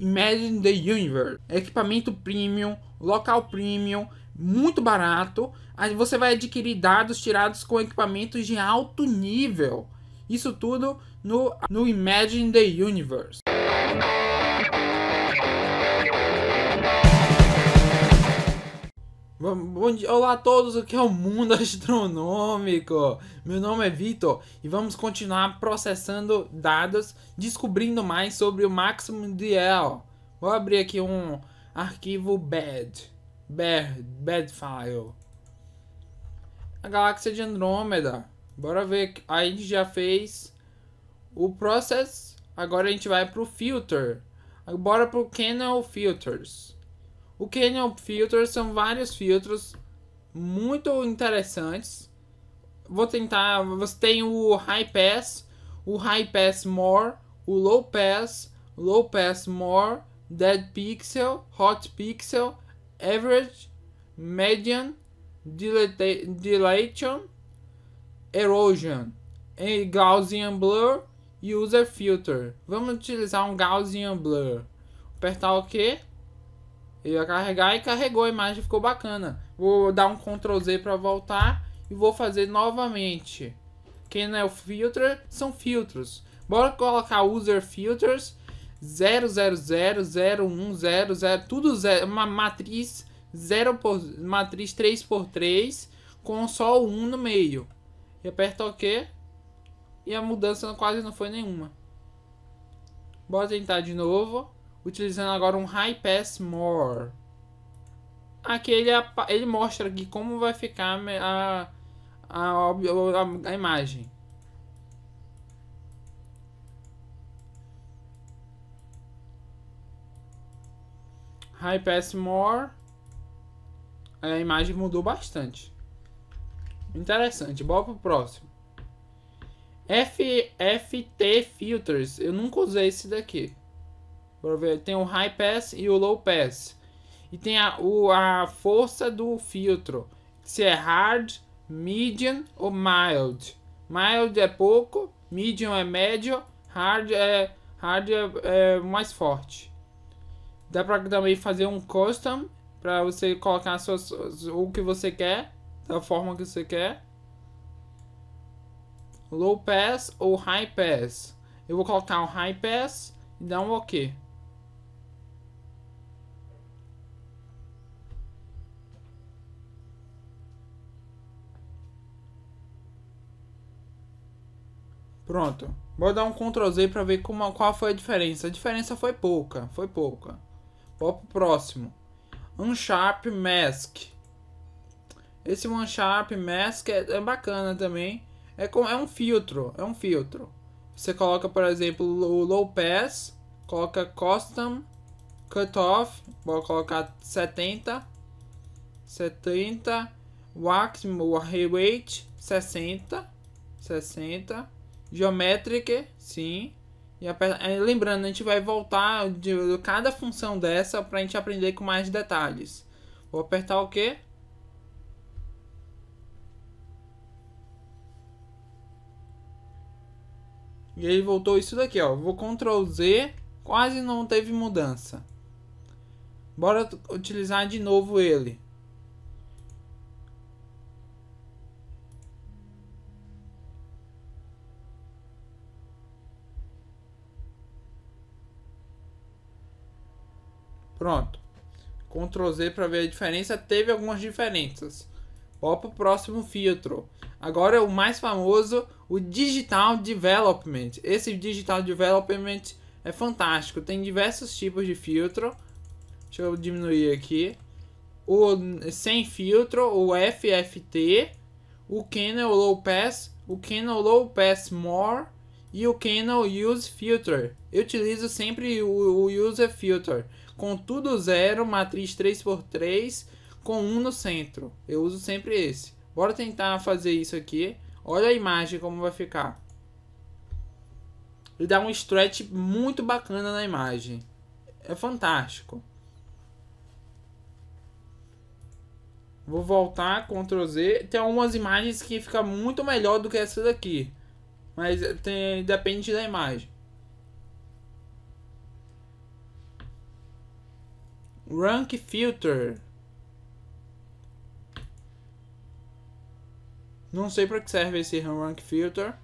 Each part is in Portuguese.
Imagine the Universe. Equipamento premium, local premium, muito barato. Aí você vai adquirir dados tirados com equipamentos de alto nível. Isso tudo no, no Imagine the Universe. Bom dia, olá a todos, aqui é o Mundo Astronômico. Meu nome é Vitor e vamos continuar processando dados, descobrindo mais sobre o máximo de L. Vou abrir aqui um arquivo bad, bad, bad file. A galáxia de Andrômeda. Bora ver, a gente já fez o process, agora a gente vai pro filter. Bora pro canal filters. O Canyon Filters são vários filtros muito interessantes. Vou tentar. Você tem o High Pass, o High Pass More, o Low Pass, Low Pass More, Dead Pixel, Hot Pixel, Average, Median, Dilation, Erosion, Gaussian Blur e User Filter. Vamos utilizar um Gaussian Blur. Apertar OK. Ele vai carregar e carregou a imagem, ficou bacana. Vou dar um Ctrl Z para voltar e vou fazer novamente. Quem não é o filter são filtros. Bora colocar user filters 0000100, tudo zero, uma matriz 0 por matriz 3 por 3 com só 1 no meio. E aperta OK. E a mudança quase não foi nenhuma. Bora tentar de novo utilizando agora um High Pass More. Aqui ele, ele mostra aqui como vai ficar a, a, a, a imagem. High Pass More. A imagem mudou bastante. Interessante. Bora pro próximo. F, FT Filters. Eu nunca usei esse daqui. Bora ver, tem o high pass e o low pass. E tem a, o, a força do filtro, se é hard, medium ou mild. Mild é pouco, medium é médio, hard é, hard é, é mais forte. Dá para também fazer um custom para você colocar suas, o que você quer, da forma que você quer. Low pass ou high pass. Eu vou colocar o high pass e dar um OK. Pronto. Vou dar um Ctrl Z para ver como, qual foi a diferença. A diferença foi pouca, foi pouca. Vou pro próximo. Unsharp Mask. Esse Unsharp Mask é, é bacana também. É, com, é um filtro, é um filtro. Você coloca, por exemplo, o Low Pass, coloca Custom, Cutoff, vou colocar 70, 70, Maximum Weight, 60, 60, geométrica, sim. E é, lembrando, a gente vai voltar de, de cada função dessa para a gente aprender com mais detalhes. Vou apertar o quê? E aí voltou isso daqui, ó. Vou Ctrl Z, quase não teve mudança. Bora utilizar de novo ele. Pronto. Ctrl Z para ver a diferença. Teve algumas diferenças. Ó o próximo filtro. Agora é o mais famoso, o Digital Development. Esse Digital Development é fantástico. Tem diversos tipos de filtro. Deixa eu diminuir aqui. O sem filtro, o FFT, o Canon Low Pass, o Canon Low Pass More e o Canon Use Filter. Eu utilizo sempre o, o User Filter com tudo zero, matriz 3x3, com 1 no centro. Eu uso sempre esse. Bora tentar fazer isso aqui. Olha a imagem como vai ficar. Ele dá um stretch muito bacana na imagem. É fantástico. Vou voltar, Ctrl Z. Tem algumas imagens que fica muito melhor do que essa daqui. Mas tem, depende da imagem. Rank Filter. Não sei para que serve esse Rank Filter.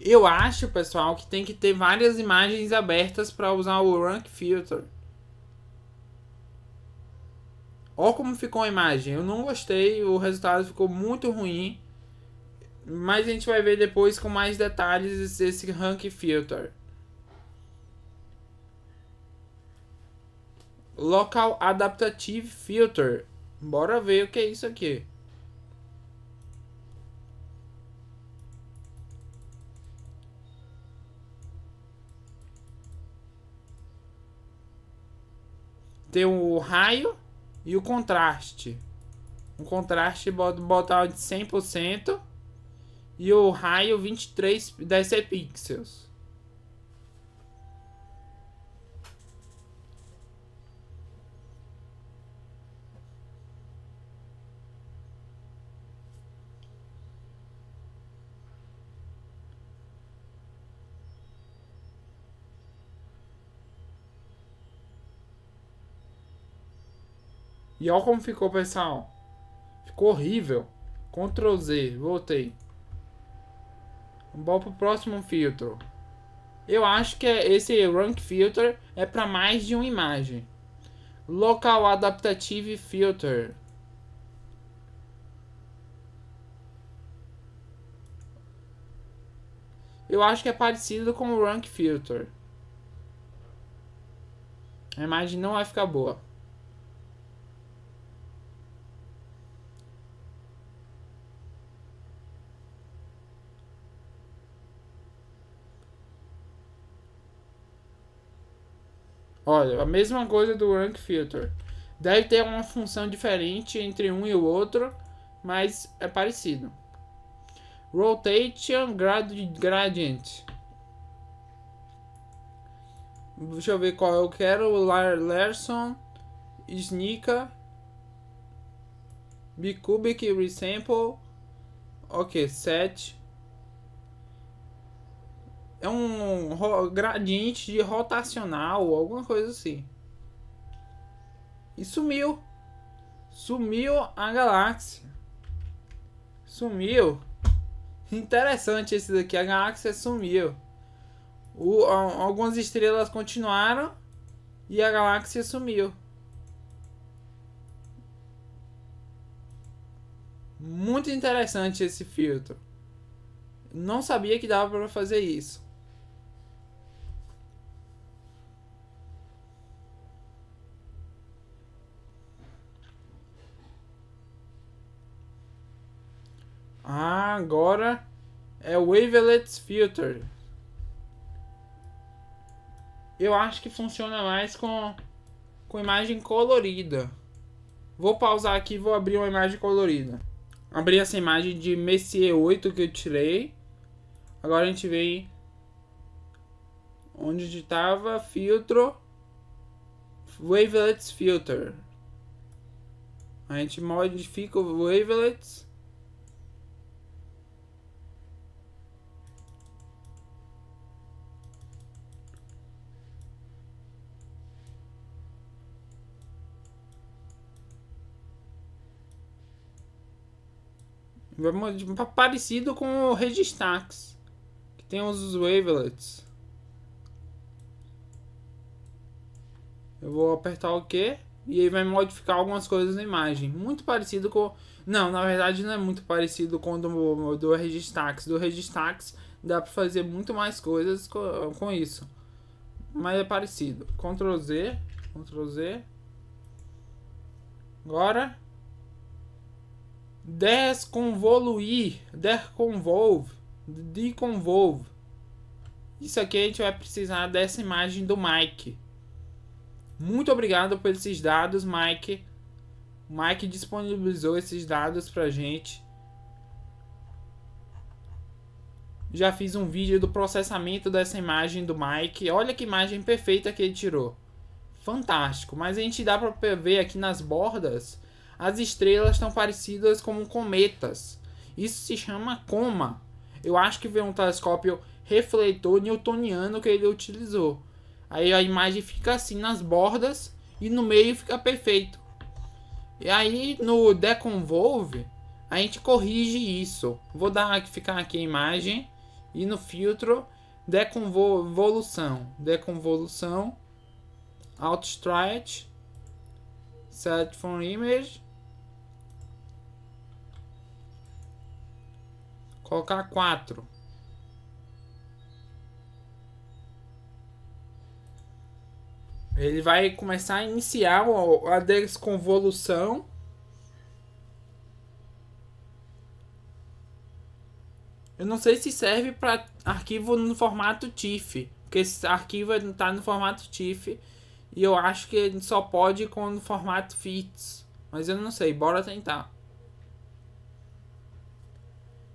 Eu acho, pessoal, que tem que ter várias imagens abertas para usar o Rank Filter. Olha como ficou a imagem. Eu não gostei, o resultado ficou muito ruim. Mas a gente vai ver depois com mais detalhes esse rank filter. Local Adaptative Filter. Bora ver o que é isso aqui. Tem o raio e o contraste. O contraste bota de 100% e o raio 23 10 pixels. E olha como ficou, pessoal. Ficou horrível. Ctrl Z, voltei. Vamos pro próximo filtro. Eu acho que é, esse Rank Filter é para mais de uma imagem. Local Adaptative Filter. Eu acho que é parecido com o Rank Filter. A imagem não vai ficar boa. Olha, a mesma coisa do rank filter. Deve ter uma função diferente entre um e o outro, mas é parecido. Rotation grad gradient. Deixa eu ver qual eu quero. Larson, Snica, Bicubic Resample. Ok, set. É um gradiente de rotacional ou alguma coisa assim. E sumiu. Sumiu a galáxia. Sumiu. Interessante esse daqui. A galáxia sumiu. O, algumas estrelas continuaram e a galáxia sumiu. Muito interessante esse filtro. Não sabia que dava para fazer isso. Ah, agora é Wavelets Filter. Eu acho que funciona mais com, com imagem colorida. Vou pausar aqui e vou abrir uma imagem colorida. Abri essa imagem de Messier 8 que eu tirei. Agora a gente vem onde estava filtro wavelets filter. A gente modifica o wavelets Tipo, parecido com o Registax. Que tem os wavelets. Eu vou apertar o OK. E aí vai modificar algumas coisas na imagem. Muito parecido com... Não, na verdade não é muito parecido com o do, do Registax. Do Registax dá pra fazer muito mais coisas com, com isso. Mas é parecido. Ctrl Z. Ctrl Z. Agora desconvoluir, desconvolve, deconvolve. Isso aqui a gente vai precisar dessa imagem do Mike. Muito obrigado por esses dados, Mike. O Mike disponibilizou esses dados pra gente. Já fiz um vídeo do processamento dessa imagem do Mike. Olha que imagem perfeita que ele tirou. Fantástico. Mas a gente dá pra ver aqui nas bordas as estrelas estão parecidas como cometas. Isso se chama coma. Eu acho que veio um telescópio refletor newtoniano que ele utilizou. Aí a imagem fica assim nas bordas e no meio fica perfeito. E aí no Deconvolve a gente corrige isso. Vou dar ficar aqui a imagem e no filtro deconvolução, deconvolução, outstretch, set from image Colocar 4. Ele vai começar a iniciar a desconvolução. Eu não sei se serve para arquivo no formato TIFF, porque esse arquivo está no formato TIFF e eu acho que ele só pode com o formato FITS. Mas eu não sei, bora tentar.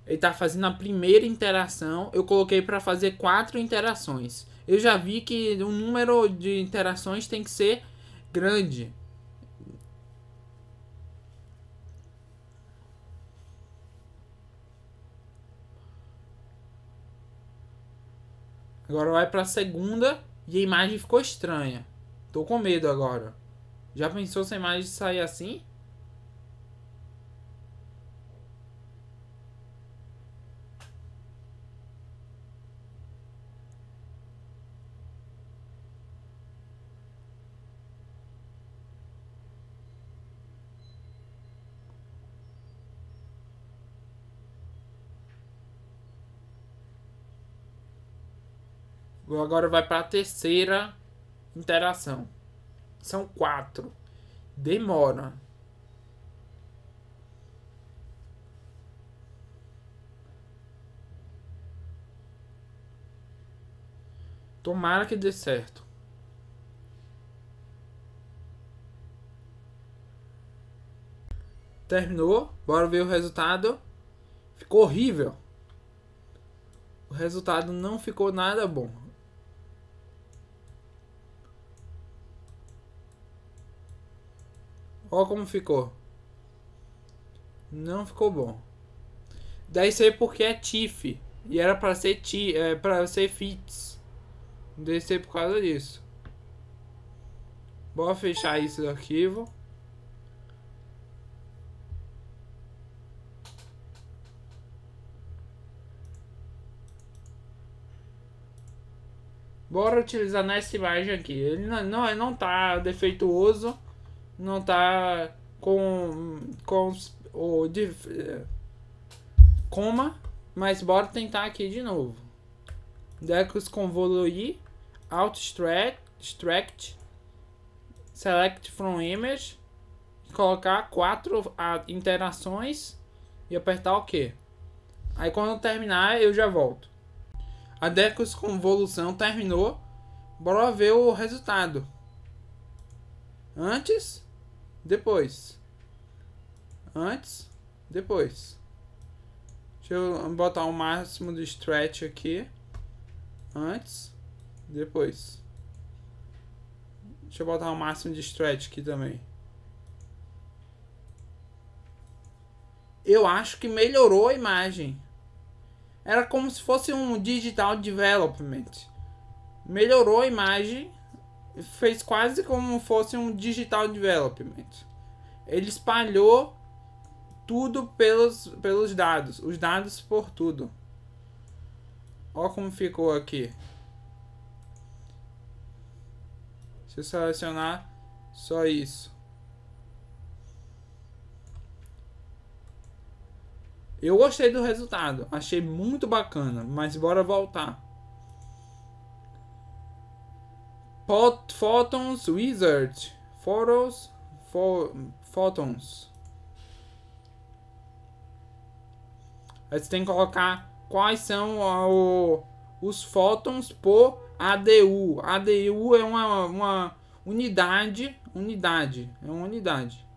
Ele tá fazendo a primeira interação. Eu coloquei para fazer quatro interações. Eu já vi que o número de interações tem que ser grande. Agora vai para a segunda e a imagem ficou estranha. Tô com medo agora. Já pensou se a imagem sair assim? Agora vai para a terceira interação. São quatro. Demora. Tomara que dê certo. Terminou. Bora ver o resultado. Ficou horrível. O resultado não ficou nada bom. Olha como ficou. Não ficou bom. Daí sei é porque é Tiff. E era pra ser ti, é, pra ser fits Daí sei é por causa disso. Bora fechar isso do arquivo. Bora utilizar nessa imagem aqui. Ele não, não, ele não tá defeituoso não tá com, com o de, coma, mas bora tentar aqui de novo. Decus convoluir, out extract, extract, select from image, colocar quatro interações e apertar OK. Aí quando terminar eu já volto. A Decus convolução terminou. Bora ver o resultado. Antes depois. Antes, depois. Deixa eu botar o um máximo de stretch aqui. Antes, depois. Deixa eu botar o um máximo de stretch aqui também. Eu acho que melhorou a imagem. Era como se fosse um digital development. Melhorou a imagem fez quase como fosse um digital development. Ele espalhou tudo pelos, pelos dados, os dados por tudo. Olha como ficou aqui. Se eu selecionar só isso. Eu gostei do resultado, achei muito bacana, mas bora voltar. Pot, photons Wizard. Photos. Fo, photons. Aí você tem que colocar quais são o, os fótons por ADU. ADU é uma, uma unidade. Unidade. É uma unidade.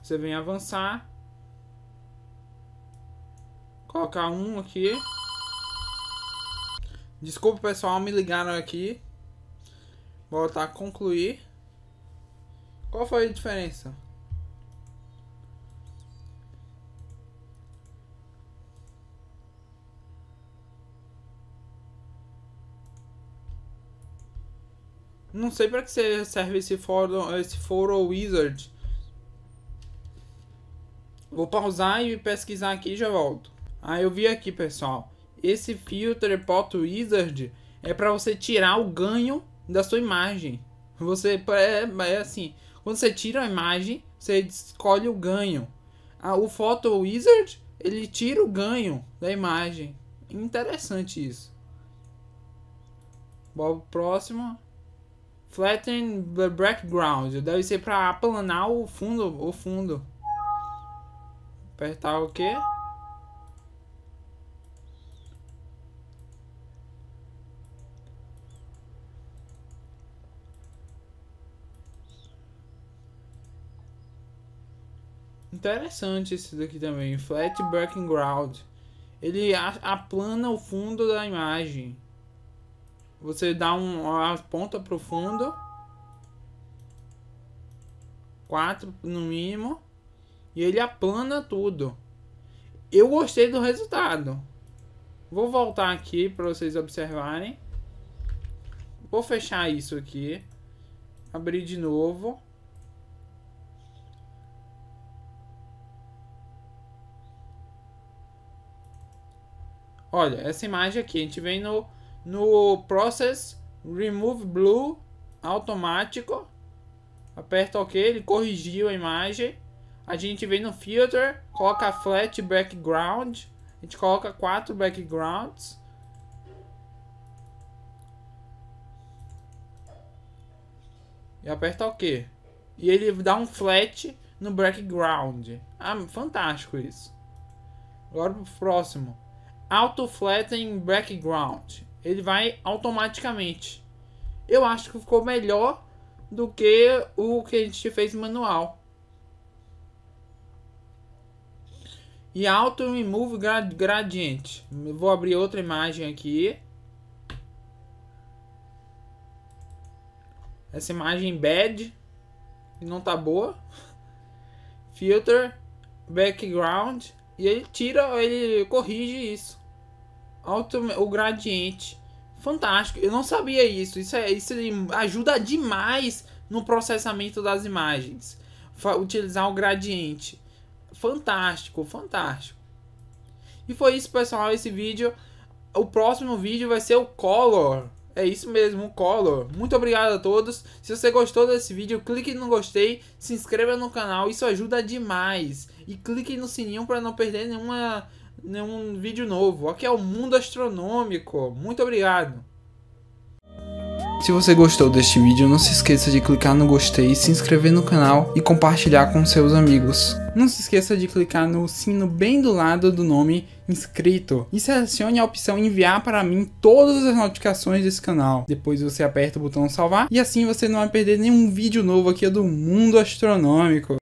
Você vem avançar. Colocar um aqui. Desculpa, pessoal, me ligaram aqui. Voltar a concluir. Qual foi a diferença? Não sei para que serve esse foro, esse foro wizard. Vou pausar e pesquisar aqui e já volto. Ah, eu vi aqui, pessoal. Esse filter pot wizard é para você tirar o ganho da sua imagem. Você é, é assim, quando você tira a imagem, você escolhe o ganho. Ah, o Photo Wizard, ele tira o ganho da imagem. Interessante isso. Bom, próximo. Flatten the background. Deve ser para aplanar o fundo, o fundo. Apertar o quê? interessante esse daqui também, Flat Background. Ele aplana o fundo da imagem. Você dá um, uma ponta pro fundo. quatro no mínimo. E ele aplana tudo. Eu gostei do resultado. Vou voltar aqui para vocês observarem. Vou fechar isso aqui. Abrir de novo. Olha, essa imagem aqui, a gente vem no, no Process Remove Blue automático. Aperta OK, ele corrigiu a imagem. A gente vem no Filter, coloca Flat Background. A gente coloca quatro backgrounds. E aperta OK. E ele dá um flat no background. Ah, fantástico isso. Agora pro próximo. Auto Flatten Background. Ele vai automaticamente. Eu acho que ficou melhor do que o que a gente fez manual. E Auto Remove grad Gradient. Vou abrir outra imagem aqui. Essa imagem bad. Não tá boa. Filter. Background. E ele tira, ele corrige isso o gradiente. Fantástico. Eu não sabia isso. Isso, é, isso é, ajuda demais no processamento das imagens. Utilizar o gradiente. Fantástico, fantástico. E foi isso, pessoal, esse vídeo. O próximo vídeo vai ser o Color. É isso mesmo, o Color. Muito obrigado a todos. Se você gostou desse vídeo, clique no gostei, se inscreva no canal, isso ajuda demais. E clique no sininho para não perder nenhuma num vídeo novo. Aqui é o Mundo Astronômico. Muito obrigado. Se você gostou deste vídeo, não se esqueça de clicar no gostei, se inscrever no canal e compartilhar com seus amigos. Não se esqueça de clicar no sino bem do lado do nome inscrito e selecione a opção enviar para mim todas as notificações desse canal. Depois você aperta o botão salvar e assim você não vai perder nenhum vídeo novo aqui do Mundo Astronômico.